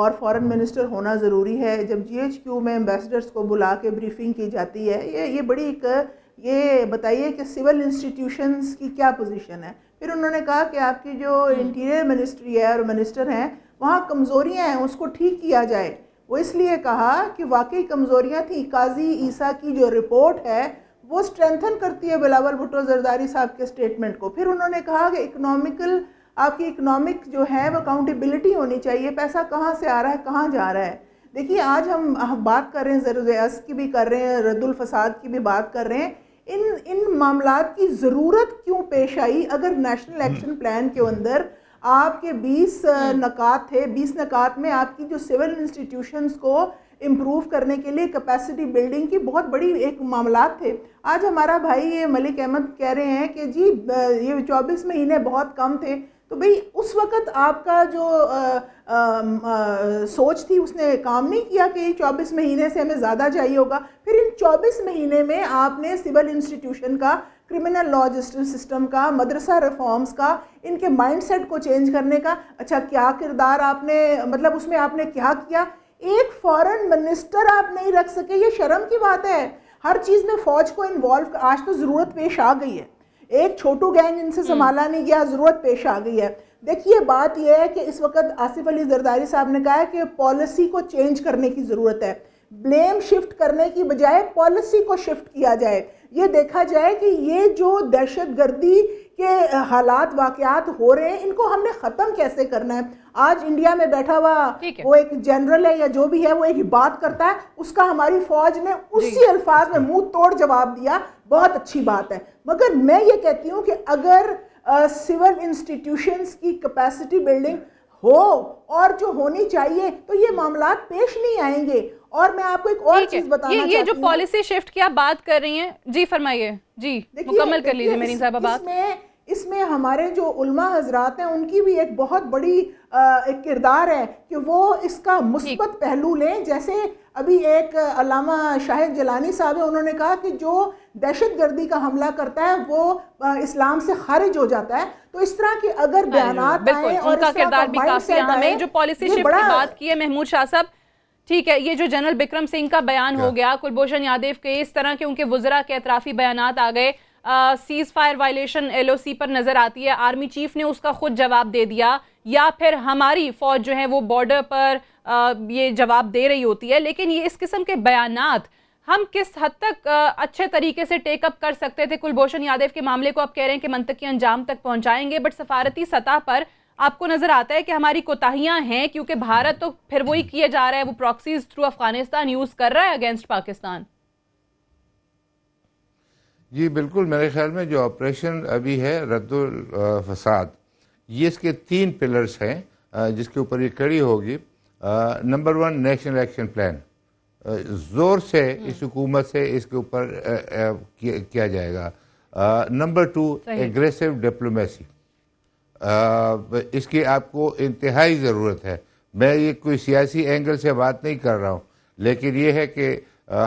[SPEAKER 5] और फॉरेन मिनिस्टर होना ज़रूरी है जब जीएचक्यू में एम्बेसडर्स को बुला के ब्रीफिंग की जाती है ये ये बड़ी एक ये बताइए कि सिविल इंस्टीट्यूशंस की क्या पोजीशन है फिर उन्होंने कहा कि आपकी जो इंटीरियर हम्म। मिनिस्ट्री है और मिनिस्टर हैं वहाँ कमज़ोरियाँ हैं उसको ठीक किया जाए वो इसलिए कहा कि वाकई कमज़ोरियाँ थी काजी ईसा की जो रिपोर्ट है वो स्ट्रेंथन करती है बिलावल भुट्टो जरदारी साहब के स्टेटमेंट को फिर उन्होंने कहा कि इकनॉमिकल आपकी इकोनॉमिक जो है वो अकाउंटेबिलिटी होनी चाहिए पैसा कहाँ से आ रहा है कहाँ जा रहा है देखिए आज हम, बात कर रहे हैं ज़रूरस की भी कर रहे हैं रद्दुल फसाद की भी बात कर रहे हैं इन इन मामला की ज़रूरत क्यों पेश आई अगर नेशनल एक्शन प्लान के अंदर आपके 20 हम्म। नकात थे 20 नकात में आपकी जो सिविल इंस्टीट्यूशंस को इम्प्रूव करने के लिए कैपेसिटी बिल्डिंग की बहुत बड़ी एक मामला थे आज हमारा भाई ये मलिक अहमद कह रहे हैं कि जी ये चौबीस महीने बहुत कम थे तो भाई उस वक़्त आपका जो आ, आ, आ, सोच थी उसने काम नहीं किया कि चौबीस महीने से हमें ज़्यादा चाहिए होगा फिर इन चौबीस महीने में आपने सिविल इंस्टीट्यूशन का क्रिमिनल लॉ सिस्टम का मदरसा रिफॉर्म्स का इनके माइंडसेट को चेंज करने का अच्छा क्या किरदार आपने मतलब उसमें आपने क्या किया एक फॉरेन मिनिस्टर आप नहीं रख सके ये शर्म की बात है हर चीज़ में फ़ौज को इन्वॉल्व आज तो ज़रूरत पेश आ गई है एक छोटू गैंग इनसे हम्म। संभाला नहीं गया ज़रूरत पेश आ गई है देखिए बात यह है कि इस वक्त आसिफ अली जरदारी साहब ने कहा है कि पॉलिसी को चेंज करने की ज़रूरत है ब्लेम शिफ्ट करने की बजाय पॉलिसी को शिफ्ट किया जाए ये देखा जाए कि ये जो दहशत गर्दी के हालात वाकयात हो रहे हैं इनको हमने ख़त्म कैसे करना है आज इंडिया में बैठा हुआ वो एक जनरल है या जो भी है वो एक बात करता है उसका हमारी फौज ने उसी अल्फाज में मुंह तोड़ जवाब दिया बहुत अच्छी बात है मगर मैं ये कहती हूँ कि अगर सिविल uh, इंस्टीट्यूशंस की कैपेसिटी बिल्डिंग हो और जो होनी चाहिए तो ये मामला पेश नहीं आएंगे
[SPEAKER 1] और मैं आपको एक और चीज बताना ये, ये जो पॉलिसी शिफ्ट की आप बात कर रही हैं जी फरमाइए जी मुकम्मल कर लीजिए मेरी साहब बात
[SPEAKER 5] इसमें हमारे जो उल्मा हजरात हैं उनकी भी एक बहुत बड़ी आ, एक किरदार है कि वो इसका मुस्बत पहलू लें जैसे अभी एक अलामा शाहिद जलानी साहब है उन्होंने कहा कि जो दहशत गर्दी का हमला करता है वो इस्लाम से खारिज हो जाता है तो इस तरह के अगर हाँ बयान आए जो पॉलिसी बात
[SPEAKER 1] की है महमूद शाह साहब ठीक है ये जो जनरल बिक्रम सिंह का बयान हो गया कुलभूषण यादव के इस तरह के उनके वजरा के अतराफी बयान आ गए सीज फायर वायलेशन एलओसी पर नजर आती है आर्मी चीफ ने उसका खुद जवाब दे दिया या फिर हमारी फौज जो है वो बॉर्डर पर ये जवाब दे रही होती है लेकिन ये इस किस्म के बयान हम किस हद तक अच्छे तरीके से टेकअप कर सकते थे कुलभूषण यादव के मामले को आप कह रहे हैं कि मंतकी अंजाम तक पहुंचाएंगे बट सफारती सतह पर आपको नज़र आता है कि हमारी कोताहियां हैं क्योंकि भारत तो फिर वही किया जा रहा है वो प्रॉक्सीज थ्रू अफगानिस्तान यूज़ कर रहा है अगेंस्ट पाकिस्तान
[SPEAKER 6] जी बिल्कुल मेरे ख्याल में जो ऑपरेशन अभी है रद्द फसाद ये इसके तीन पिलर्स हैं जिसके ऊपर ये कड़ी होगी number one national action plan ज़ोर से हाँ। इस हुकूमत से इसके ऊपर किया, जाएगा नंबर टू एग्रेसिव डिप्लोमेसी इसकी आपको इंतहाई ज़रूरत है मैं ये कोई सियासी एंगल से बात नहीं कर रहा हूँ लेकिन ये है कि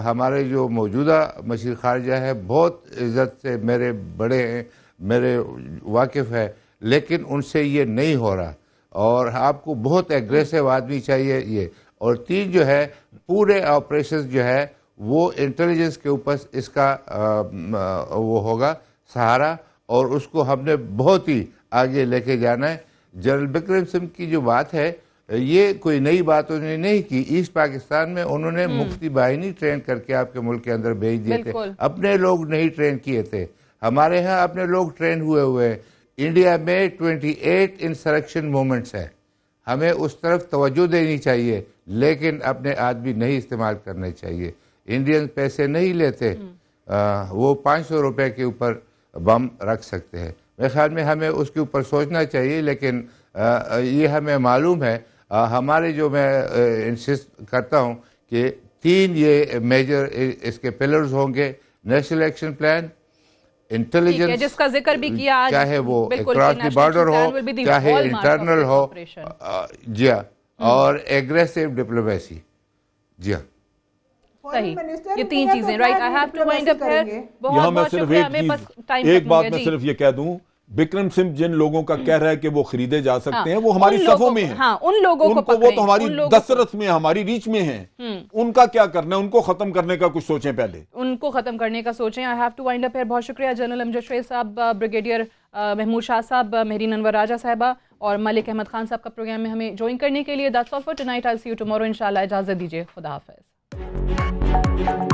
[SPEAKER 6] हमारे जो मौजूदा मशीर खारजा है बहुत इज़्ज़त से मेरे बड़े हैं मेरे वाकिफ़ है लेकिन उनसे ये नहीं हो रहा और आपको बहुत एग्रेसिव आदमी चाहिए ये और तीन जो है पूरे ऑपरेशन जो है वो इंटेलिजेंस के ऊपर इसका आ, वो होगा सहारा और उसको हमने बहुत ही आगे लेके जाना है जनरल बिक्रम सिंह की जो बात है ये कोई नई बात उन्होंने नहीं की ईस्ट पाकिस्तान में उन्होंने हम्म। मुफ्ती बाहिनी ट्रेन करके आपके मुल्क के अंदर भेज दिए थे अपने लोग नहीं ट्रेन किए थे हमारे यहाँ अपने लोग ट्रेन हुए हुए हैं इंडिया में 28 इंसरक्शन मोमेंट्स हैं हमें उस तरफ तवज्जो देनी चाहिए लेकिन अपने आदमी नहीं इस्तेमाल करने चाहिए इंडियन पैसे नहीं लेते हम्म। आ, वो पाँच सौ रुपये के ऊपर बम रख सकते हैं मेरे ख्याल में हमें उसके ऊपर सोचना चाहिए लेकिन आ, ये हमें मालूम है आ, हमारे जो मैं इंसिस्ट करता हूँ कि तीन ये मेजर इसके पिलर्स होंगे नेशनल एक्शन प्लान इंटेलिजेंस
[SPEAKER 1] जिसका जिक्र भी किया आज चाहे वो क्रॉस द बॉर्डर हो चाहे इंटरनल हो हम्म। तो
[SPEAKER 6] जी हाँ और एग्रेसिव डिप्लोमेसी जी हाँ
[SPEAKER 1] सही ये तीन चीजें right I have to wind up बहुत बहुत शुक्रिया बस टाइम एक बात मैं सिर्फ
[SPEAKER 3] ये कह दूं बिक्रम सिंह जिन लोगों का कह रहा है कि वो खरीदे जा सकते हाँ, हैं वो हमारी सफों में हैं हाँ,
[SPEAKER 1] उन लोगों उनको को वो तो हमारी
[SPEAKER 3] दशरथ में हमारी रीच में हैं
[SPEAKER 1] हम्म। उनका
[SPEAKER 3] क्या करना है उनको खत्म करने का कुछ सोचें पहले
[SPEAKER 1] उनको खत्म करने का सोचें I have to wind up बहुत शुक्रिया जनरल अमजद साहब ब्रिगेडियर महमूद शाह साहब मेहरीन अनवर राजा साहबा और मलिक अहमद खान साहब का प्रोग्राम में हमें ज्वाइन करने के लिए दस offer tonight I see you tomorrow इंशाल्लाह इजाजत दीजिए खुदा हाफिज़